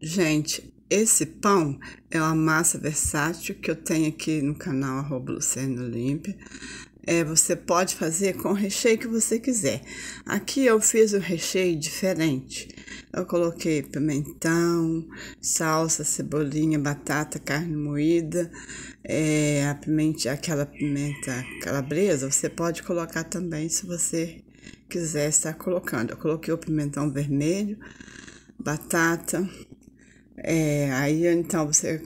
Gente, esse pão é uma massa versátil que eu tenho aqui no canal arroba Luciano É, você pode fazer com o recheio que você quiser. Aqui eu fiz o recheio diferente. Eu coloquei pimentão, salsa, cebolinha, batata, carne moída, é, a pimenta, aquela pimenta calabresa. Você pode colocar também se você quiser estar colocando. Eu coloquei o pimentão vermelho, batata, é, aí então você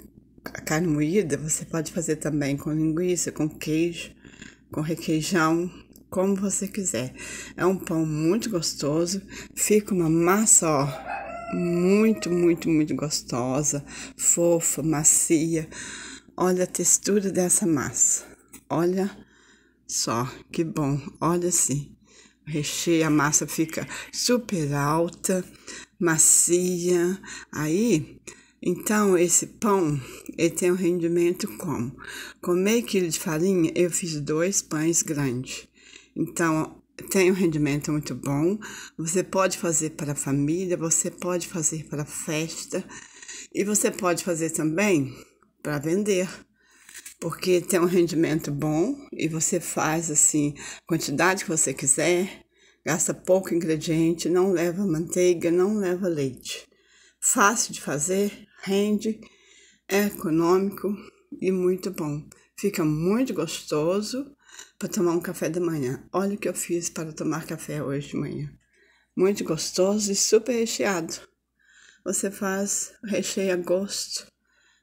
a carne moída você pode fazer também com linguiça, com queijo, com requeijão, como você quiser. É um pão muito gostoso, fica uma massa ó, muito, muito, muito gostosa, fofa, macia. Olha a textura dessa massa. Olha só, que bom. Olha assim recheia, a massa fica super alta, macia. Aí, então, esse pão, ele tem um rendimento como? Com meio quilo de farinha, eu fiz dois pães grandes. Então, tem um rendimento muito bom. Você pode fazer para a família, você pode fazer para a festa e você pode fazer também para vender porque tem um rendimento bom e você faz assim a quantidade que você quiser, gasta pouco ingrediente, não leva manteiga, não leva leite. Fácil de fazer, rende, é econômico e muito bom. Fica muito gostoso para tomar um café da manhã. Olha o que eu fiz para tomar café hoje de manhã. Muito gostoso e super recheado. Você faz o recheio a gosto,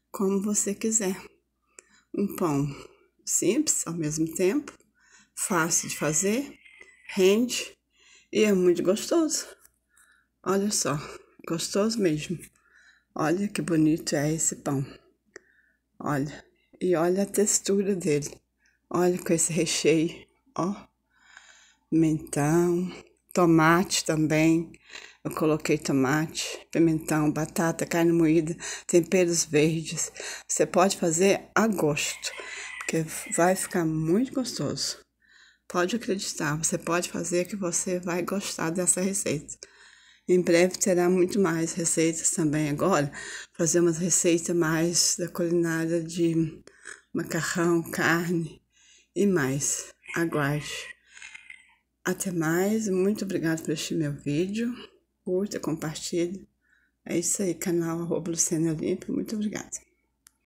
como você quiser. Um pão simples ao mesmo tempo, fácil de fazer, rende e é muito gostoso. Olha só, gostoso mesmo. Olha que bonito é esse pão. Olha, e olha a textura dele. Olha com esse recheio, ó. Mentão, tomate também, eu coloquei tomate, pimentão, batata, carne moída, temperos verdes. Você pode fazer a gosto, porque vai ficar muito gostoso. Pode acreditar, você pode fazer que você vai gostar dessa receita. Em breve terá muito mais receitas também agora. Fazer umas receitas mais da culinária de macarrão, carne e mais. Aguarde. Até mais, muito obrigado por assistir meu vídeo curta, compartilhe. É isso aí, canal Arroba Luciana Muito obrigada.